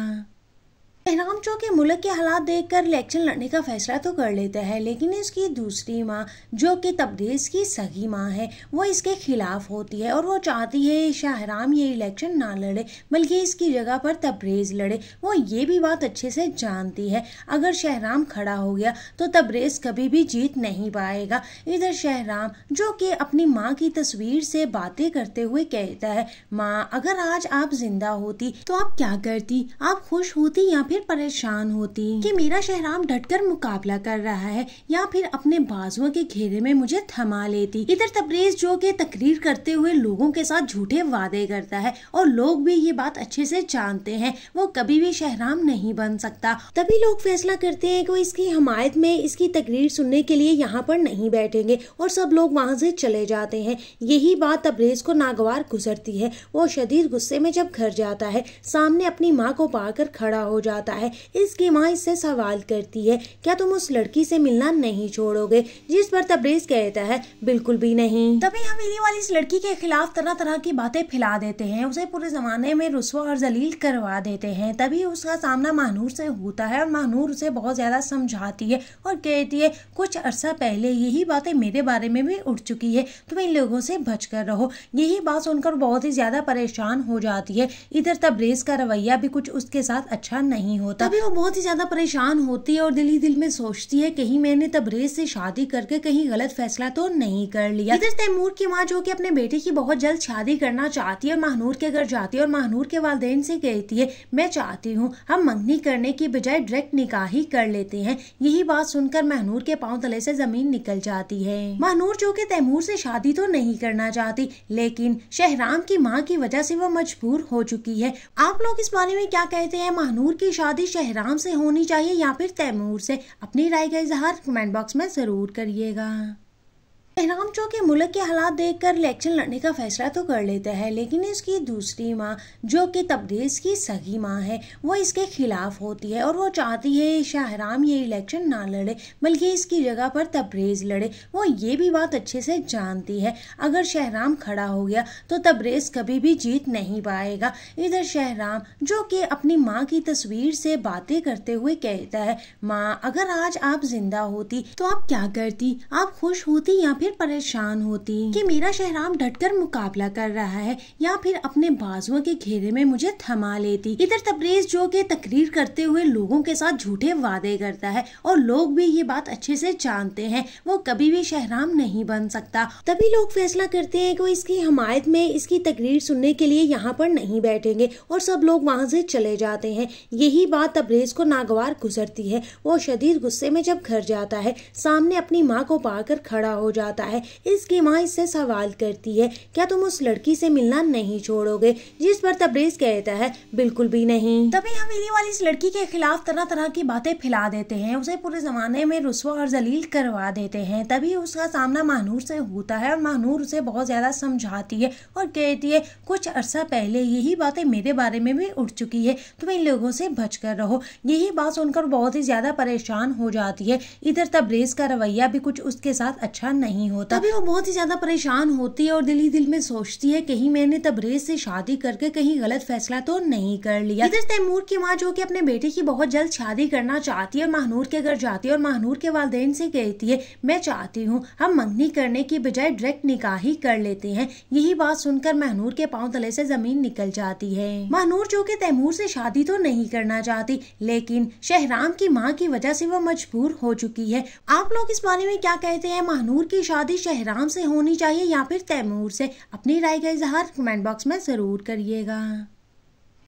इनाम चौक के मुल्क के हालात देखकर इलेक्शन लड़ने का फैसला तो कर लेता है लेकिन इसकी दूसरी माँ जो कि तबरेज की सगी माँ है वो इसके खिलाफ होती है और वो चाहती है शाहराम ये इलेक्शन ना लड़े बल्कि इसकी जगह पर तबरेज लड़े वो ये भी बात अच्छे से जानती है अगर शहराम खड़ा हो गया तो तबरेज कभी भी जीत नहीं पाएगा इधर शहराम जो कि अपनी माँ की तस्वीर से बातें करते हुए कहता है माँ अगर आज आप जिंदा होती तो आप क्या करती आप खुश होती या फिर फिर परेशान होती कि मेरा शहराम डटकर मुकाबला कर रहा है या फिर अपने बाजुओं के घेरे में मुझे थमा लेती इधर तबरेज जो के तकरीर करते हुए लोगों के साथ झूठे वादे करता है और लोग भी ये बात अच्छे से जानते हैं वो कभी भी शहराम नहीं बन सकता तभी लोग फैसला करते हैं कि वो इसकी हमायत में इसकी तकरीर सुनने के लिए यहाँ पर नहीं बैठेंगे और सब लोग वहाँ से चले जाते हैं यही बात तबरेज को नागवार गुजरती है वो शदीद गुस्से में जब घर जाता है सामने अपनी माँ को पाकर खड़ा हो जाता जाता है इसकी माँ इससे सवाल करती है क्या तुम उस लड़की से मिलना नहीं छोड़ोगे जिस पर तबरेज कहता है बिल्कुल भी नहीं तभी हवेली वाली इस लड़की के खिलाफ तरह तरह की बातें फैला देते हैं उसे पूरे जमाने में रुसवा और जलील करवा देते हैं तभी उसका सामना महानूर से होता है और महानूर उसे बहुत ज्यादा समझाती है और कहती है कुछ अरसा पहले यही बातें मेरे बारे में भी उठ चुकी है तुम इन लोगों से बच कर रहो यही बात सुनकर बहुत ही ज्यादा परेशान हो जाती है इधर तबरेज का रवैया भी कुछ उसके साथ अच्छा नहीं नहीं होता तभी वो बहुत ही ज्यादा परेशान होती है और दिल ही दिल में सोचती है कहीं मैंने तबरेज से शादी करके कहीं गलत फैसला तो नहीं कर लिया इधर तैमूर की माँ जो की अपने बेटे की बहुत जल्द शादी करना चाहती है और महानूर के घर जाती है और महानूर के वालदेन से कहती है मैं चाहती हूँ हम मंगनी करने की बजाय डायरेक्ट निकाह ही कर लेते हैं यही बात सुनकर महानूर के पाँव तले से जमीन निकल जाती है महानूर जो की तैमूर से शादी तो नहीं करना चाहती लेकिन शहराम की माँ की वजह से वो मजबूर हो चुकी है आप लोग इस बारे में क्या कहते हैं महानूर की शादी शहराम से होनी चाहिए या फिर तैमूर से अपनी राय का इजहार कमेंट बॉक्स में ज़रूर करिएगा एनाम चौक के मुल्क के हालात देखकर इलेक्शन लड़ने का फैसला तो कर लेता है लेकिन इसकी दूसरी माँ जो कि तबरेज की सगी माँ है वो इसके खिलाफ होती है और वो चाहती है शाहराम ये इलेक्शन ना लड़े बल्कि इसकी जगह पर तबरेज लड़े वो ये भी बात अच्छे से जानती है अगर शहराम खड़ा हो गया तो तबरेज कभी भी जीत नहीं पाएगा इधर शहराम जो कि अपनी माँ की तस्वीर से बातें करते हुए कहता है माँ अगर आज आप जिंदा होती तो आप क्या करती आप खुश होती या फिर फिर परेशान होती कि मेरा शहराम डटकर मुकाबला कर रहा है या फिर अपने बाजुओं के घेरे में मुझे थमा लेती इधर तबरेज जो के तकरीर करते हुए लोगों के साथ झूठे वादे करता है और लोग भी ये बात अच्छे से जानते हैं वो कभी भी शहराम नहीं बन सकता तभी लोग फैसला करते हैं कि वो इसकी हमायत में इसकी तकरीर सुनने के लिए यहाँ पर नहीं बैठेंगे और सब लोग वहाँ से चले जाते हैं यही बात तबरेज को नागवार गुजरती है वो शदीद गुस्से में जब घर जाता है सामने अपनी माँ को पाकर खड़ा हो जाता जाता है इसकी माँ इससे सवाल करती है क्या तुम उस लड़की से मिलना नहीं छोड़ोगे जिस पर तबरेज कहता है बिल्कुल भी नहीं तभी हवेली वाली इस लड़की के खिलाफ तरह तरह की बातें फैला देते हैं उसे पूरे जमाने में रुसवा और जलील करवा देते हैं तभी उसका सामना महानूर से होता है और महानूर उसे बहुत ज़्यादा समझाती है और कहती है कुछ अरसा पहले यही बातें मेरे बारे में भी उठ चुकी है तुम इन लोगों से बच कर रहो यही बात सुनकर बहुत ही ज़्यादा परेशान हो जाती है इधर तबरेज का रवैया भी कुछ उसके साथ अच्छा नहीं नहीं होता तभी वो बहुत ही ज्यादा परेशान होती है और दिल ही दिल में सोचती है कहीं मैंने तबरेज से शादी करके कहीं गलत फैसला तो नहीं कर लिया इधर तैमूर की माँ जो की अपने बेटे की बहुत जल्द शादी करना चाहती है और महानूर के घर जाती है और महानूर के वालदेन से कहती है मैं चाहती हूँ हम मंगनी करने की बजाय डायरेक्ट निकाह ही कर लेते हैं यही बात सुनकर महानूर के पाँव तले से जमीन निकल जाती है महानूर जो की तैमूर से शादी तो नहीं करना चाहती लेकिन शहराम की माँ की वजह से वो मजबूर हो चुकी है आप लोग इस बारे में क्या कहते हैं महानूर की शादी शादी शहराम से होनी चाहिए या फिर तैमूर से अपनी राय का इजहार कमेंट बॉक्स में ज़रूर करिएगा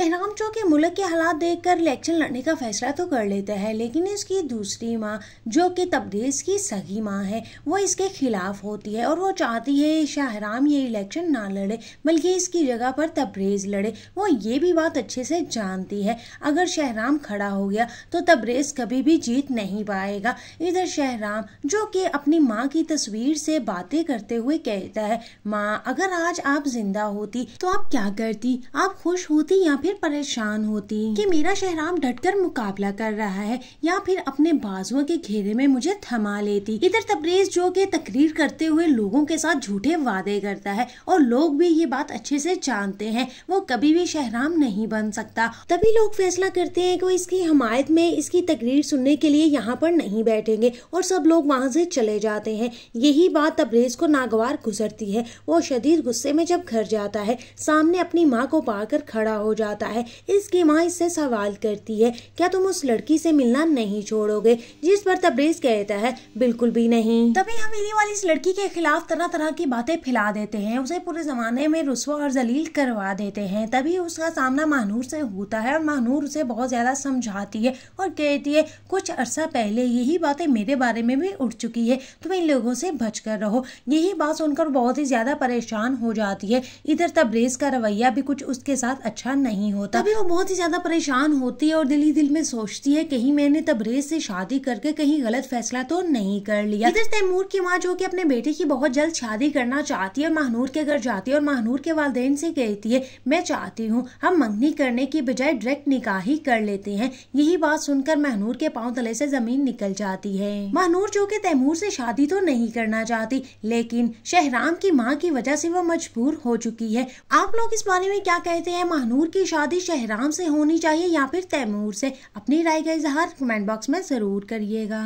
बहराम जो के मुल्क के हालात देखकर इलेक्शन लड़ने का फैसला तो कर लेता है लेकिन इसकी दूसरी माँ जो कि तब्दीज की सगी माँ है वो इसके खिलाफ होती है और वो चाहती है शाहराम ये इलेक्शन ना लड़े बल्कि इसकी जगह पर तब्रेज लड़े वो ये भी बात अच्छे से जानती है अगर शहराम खड़ा हो गया तो तब्रेज कभी भी जीत नहीं पाएगा इधर शहराम जो कि अपनी माँ की तस्वीर से बातें करते हुए कहता है माँ अगर आज आप जिंदा होती तो आप क्या करती आप खुश होती या फिर फिर परेशान होती कि मेरा शहराम डटकर मुकाबला कर रहा है या फिर अपने बाजुओं के घेरे में मुझे थमा लेती इधर तबरेज जो के तकरीर करते हुए लोगों के साथ झूठे वादे करता है और लोग भी ये बात अच्छे से जानते हैं वो कभी भी शहराम नहीं बन सकता तभी लोग फैसला करते हैं कि वो इसकी हमायत में इसकी तकरीर सुनने के लिए यहाँ पर नहीं बैठेंगे और सब लोग वहाँ से चले जाते हैं यही बात तबरेज को नागवार गुजरती है वो शदीद गुस्से में जब घर जाता है सामने अपनी माँ को पाकर खड़ा हो जाता जाता है इसकी माँ इससे सवाल करती है क्या तुम उस लड़की से मिलना नहीं छोड़ोगे जिस पर तब्रेज कहता है बिल्कुल भी नहीं तभी हवेली वाली इस लड़की के खिलाफ तरह तरह की बातें फैला देते हैं उसे पूरे जमाने में रुसवा और जलील करवा देते हैं तभी उसका सामना महानूर से होता है और महानूर उसे बहुत ज़्यादा समझाती है और कहती है कुछ अरसा पहले यही बातें मेरे बारे में भी उठ चुकी है तुम इन लोगों से बच कर रहो यही बात सुनकर बहुत ही ज़्यादा परेशान हो जाती है इधर तब्रेज का रवैया भी कुछ उसके साथ अच्छा नहीं नहीं होता तभी वो बहुत ही ज्यादा परेशान होती है और दिल ही दिल में सोचती है कहीं मैंने तबरेज से शादी करके कहीं गलत फैसला तो नहीं कर लिया इधर तैमूर की माँ जो की अपने बेटे की बहुत जल्द शादी करना चाहती है और महानूर के घर जाती है और महानूर के वालदेन से कहती है मैं चाहती हूँ हम मंगनी करने की बजाय डायरेक्ट निकाह ही कर लेते हैं यही बात सुनकर महानूर के पाँव तले से जमीन निकल जाती है महानूर जो की तैमूर से शादी तो नहीं करना चाहती लेकिन शहराम की माँ की वजह से वो मजबूर हो चुकी है आप लोग इस बारे में क्या कहते हैं महानूर की शादी शादी शहराम से होनी चाहिए या फिर तैमूर से अपनी राय का इजहार कमेंट बॉक्स में ज़रूर करिएगा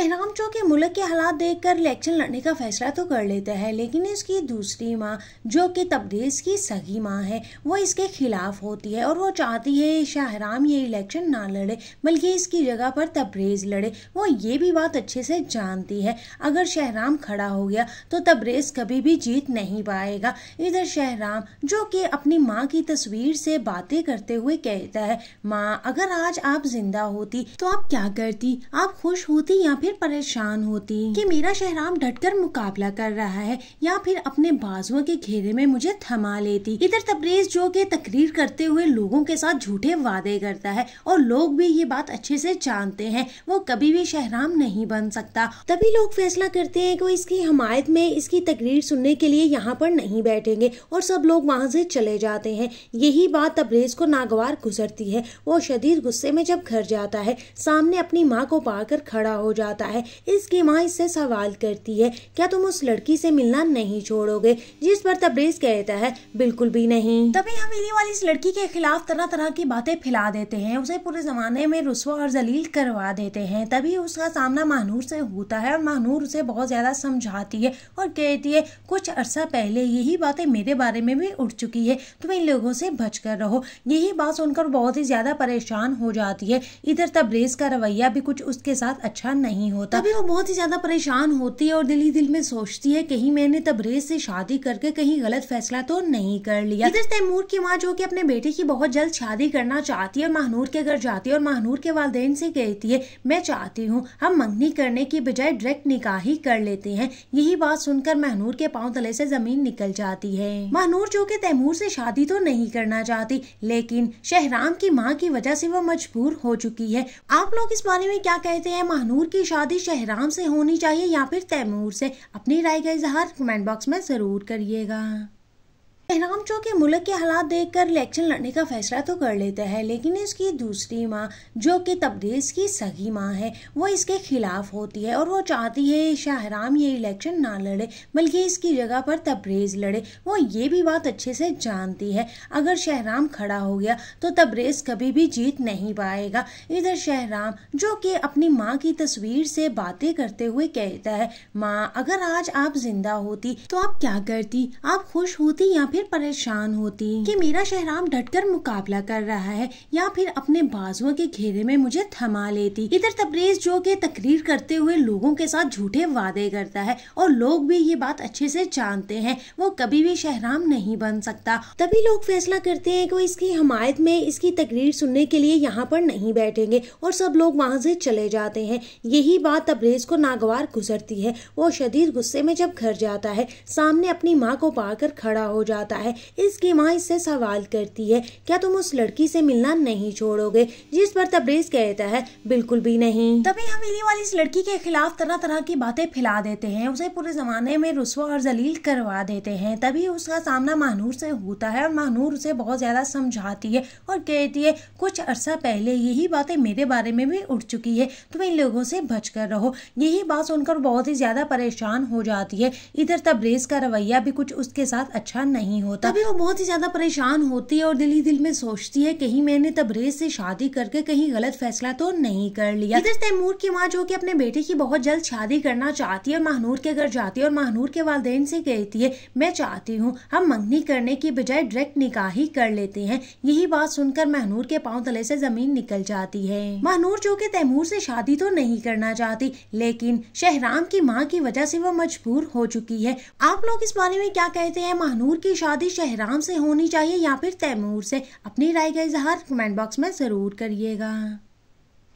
एहराम चौक के मुल्क के हालात देखकर इलेक्शन लड़ने का फैसला तो कर लेता है लेकिन इसकी दूसरी माँ जो कि तबरेज की सगी माँ है वो इसके खिलाफ होती है और वो चाहती है शाहराम ये इलेक्शन ना लड़े बल्कि इसकी जगह पर तबरेज लड़े वो ये भी बात अच्छे से जानती है अगर शहराम खड़ा हो गया तो तबरेज कभी भी जीत नहीं पाएगा इधर शहराम जो कि अपनी माँ की तस्वीर से बातें करते हुए कहता है माँ अगर आज आप जिंदा होती तो आप क्या करती आप खुश होती या फिर परेशान होती कि मेरा शहराम डटकर मुकाबला कर रहा है या फिर अपने बाजुओं के घेरे में मुझे थमा लेती इधर तबरेज जो के तकरीर करते हुए लोगों के साथ झूठे वादे करता है और लोग भी ये बात अच्छे से जानते हैं वो कभी भी शहराम नहीं बन सकता तभी लोग फैसला करते हैं कि वो इसकी हमायत में इसकी तकरीर सुनने के लिए यहाँ पर नहीं बैठेंगे और सब लोग वहाँ से चले जाते हैं यही बात तबरेज को नागवार गुजरती है वो शदीद गुस्से में जब घर जाता है सामने अपनी माँ को पाकर खड़ा हो जाता जाता है इसकी माँ इससे सवाल करती है क्या तुम उस लड़की से मिलना नहीं छोड़ोगे जिस पर तब्रेज कहता है बिल्कुल भी नहीं तभी हवेली वाली इस लड़की के खिलाफ तरह तरह की बातें फैला देते हैं उसे पूरे जमाने में रुसवा और जलील करवा देते हैं तभी उसका सामना महानूर से होता है और महानूर उसे बहुत ज़्यादा समझाती है और कहती है कुछ अरसा पहले यही बातें मेरे बारे में भी उठ चुकी है तुम इन लोगों से बच कर रहो यही बात सुनकर बहुत ही ज़्यादा परेशान हो जाती है इधर तब्रेज का रवैया भी कुछ उसके साथ अच्छा नहीं नहीं होता तभी वो बहुत ही ज्यादा परेशान होती है और दिल ही दिल में सोचती है कहीं मैंने तबरेज से शादी करके कहीं गलत फैसला तो नहीं कर लिया इधर तैमूर की माँ जो की अपने बेटे की बहुत जल्द शादी करना चाहती है महानूर के घर जाती है और महानूर के वालदेन से कहती है मैं चाहती हूँ हम मंगनी करने की बजाय डायरेक्ट निकाह ही कर लेते हैं यही बात सुनकर महनूर के पाँव तले से जमीन निकल जाती है महनूर जो की तैमूर से शादी तो नहीं करना चाहती लेकिन शहराम की माँ की वजह से वो मजबूर हो चुकी है आप लोग इस बारे में क्या कहते हैं महानूर की शादी शादी शहराम से होनी चाहिए या फिर तैमूर से अपनी राय का इजहार कमेंट बॉक्स में ज़रूर करिएगा एहराम चौक के मुल्क के हालात देखकर इलेक्शन लड़ने का फैसला तो कर लेता है लेकिन इसकी दूसरी माँ जो कि तब्रेज़ की सगी माँ है वो इसके खिलाफ होती है और वो चाहती है शाहराम ये इलेक्शन ना लड़े बल्कि इसकी जगह पर तब्रेज़ लड़े वो ये भी बात अच्छे से जानती है अगर शहराम खड़ा हो गया तो तब्रेज़ कभी भी जीत नहीं पाएगा इधर शहराम जो कि अपनी माँ की तस्वीर से बातें करते हुए कहता है माँ अगर आज आप जिंदा होती तो आप क्या करती आप खुश होती या फिर परेशान होती कि मेरा शहराम डटकर मुकाबला कर रहा है या फिर अपने बाजुओं के घेरे में मुझे थमा लेती इधर तबरेज जो के तकरीर करते हुए लोगों के साथ झूठे वादे करता है और लोग भी ये बात अच्छे से जानते हैं वो कभी भी शहराम नहीं बन सकता तभी लोग फैसला करते हैं कि वो इसकी हमायत में इसकी तकरीर सुनने के लिए यहाँ पर नहीं बैठेंगे और सब लोग वहाँ से चले जाते हैं यही बात तबरेज को नागवार गुजरती है वो शदीद गुस्से में जब घर जाता है सामने अपनी माँ को पाकर खड़ा हो जाता जाता है इसकी माँ इससे सवाल करती है क्या तुम उस लड़की से मिलना नहीं छोड़ोगे जिस पर तब्रेज कहता है बिल्कुल भी नहीं तभी हवेली वाली इस लड़की के खिलाफ तरह तरह की बातें फैला देते हैं उसे पूरे जमाने में रुसवा और जलील करवा देते हैं तभी उसका सामना महानूर से होता है और महानूर उसे बहुत ज़्यादा समझाती है और कहती है कुछ अरसा पहले यही बातें मेरे बारे में भी उठ चुकी है तुम इन लोगों से बच कर रहो यही बात सुनकर बहुत ही ज़्यादा परेशान हो जाती है इधर तब्रेज का रवैया भी कुछ उसके साथ अच्छा नहीं नहीं होता तभी वो बहुत ही ज्यादा परेशान होती है और दिल ही दिल में सोचती है कहीं मैंने तबरेज से शादी करके कहीं गलत फैसला तो नहीं कर लिया इधर तैमूर की माँ जो की अपने बेटे की बहुत जल्द शादी करना चाहती है और महानूर के घर जाती है और महानूर के वालदेन से कहती है मैं चाहती हूँ हम मंगनी करने की बजाय डायरेक्ट निकाह ही कर लेते हैं यही बात सुनकर महनूर के पाँव तले से जमीन निकल जाती है महनूर जो की तैमूर से शादी तो नहीं करना चाहती लेकिन शहराम की माँ की वजह से वो मजबूर हो चुकी है आप लोग इस बारे में क्या कहते हैं महानूर की शादी शहराम से होनी चाहिए या फिर तैमूर से अपनी राय का इजहार कमेंट बॉक्स में ज़रूर करिएगा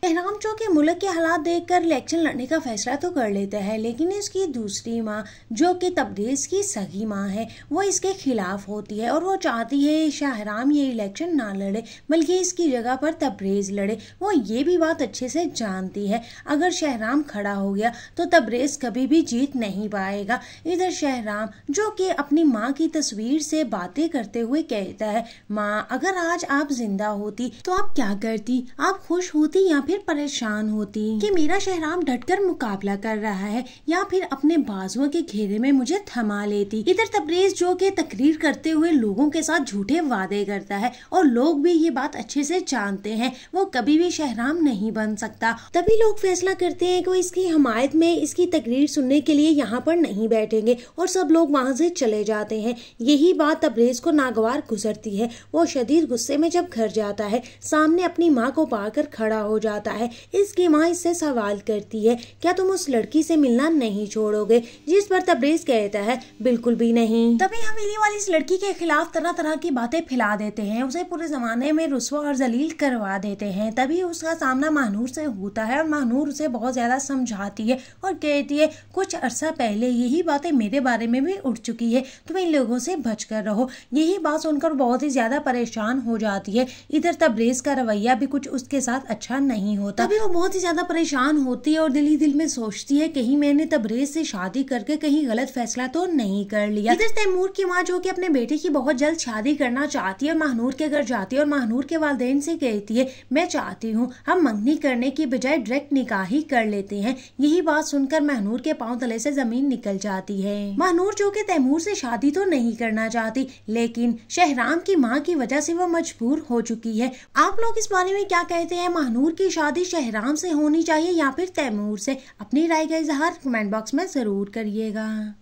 एहराम चो के मुल्क के हालात देखकर इलेक्शन लड़ने का फैसला तो कर लेता है लेकिन इसकी दूसरी माँ जो कि तबरेज की सगी माँ है वो इसके खिलाफ होती है और वो चाहती है शाहराम ये इलेक्शन ना लड़े बल्कि इसकी जगह पर तबरेज लड़े वो ये भी बात अच्छे से जानती है अगर शहराम खड़ा हो गया तो तबरेज कभी भी जीत नहीं पाएगा इधर शहराम जो कि अपनी माँ की तस्वीर से बातें करते हुए कहता है माँ अगर आज आप जिंदा होती तो आप क्या करती आप खुश होती या फिर परेशान होती कि मेरा शहराम डटकर मुकाबला कर रहा है या फिर अपने बाजुओं के घेरे में मुझे थमा लेती इधर तबरेज जो के तकरीर करते हुए लोगों के साथ झूठे वादे करता है और लोग भी ये बात अच्छे से जानते हैं वो कभी भी शहराम नहीं बन सकता तभी लोग फैसला करते हैं कि वो इसकी हमायत में इसकी तकरीर सुनने के लिए यहाँ पर नहीं बैठेंगे और सब लोग वहाँ से चले जाते हैं यही बात तबरेज को नागवार गुजरती है वो शदीद गुस्से में जब घर जाता है सामने अपनी माँ को पाकर खड़ा हो जाता जाता है इसकी माँ इससे सवाल करती है क्या तुम उस लड़की से मिलना नहीं छोड़ोगे जिस पर तब्रेज कहता है बिल्कुल भी नहीं तभी हवेली वाली इस लड़की के खिलाफ तरह तरह की बातें फैला देते हैं उसे पूरे जमाने में रुसवा और जलील करवा देते हैं तभी उसका सामना महानूर से होता है और महानूर उसे बहुत ज़्यादा समझाती है और कहती है कुछ अरसा पहले यही बातें मेरे बारे में भी उठ चुकी है तुम इन लोगों से बच कर रहो यही बात सुनकर बहुत ही ज़्यादा परेशान हो जाती है इधर तब्रेज़ का रवैया भी कुछ उसके साथ अच्छा नहीं नहीं होता तभी वो बहुत ही ज्यादा परेशान होती है और दिल ही दिल में सोचती है कहीं मैंने तबरेज से शादी करके कहीं गलत फैसला तो नहीं कर लिया इधर तैमूर की माँ जो कि अपने बेटे की बहुत जल्द शादी करना चाहती है और महानूर के घर जाती है और महानूर के वालदेन से कहती है मैं चाहती हूँ हम मंगनी करने की बजाय डायरेक्ट निकाह ही कर लेते हैं यही बात सुनकर महनूर के पाँव तले से जमीन निकल जाती है महानूर जो की तैमूर से शादी तो नहीं करना चाहती लेकिन शहराम की माँ की वजह से वो मजबूर हो चुकी है आप लोग इस बारे में क्या कहते हैं महानूर की शादी शहराम से होनी चाहिए या फिर तैमूर से अपनी राय का इजहार कमेंट बॉक्स में ज़रूर करिएगा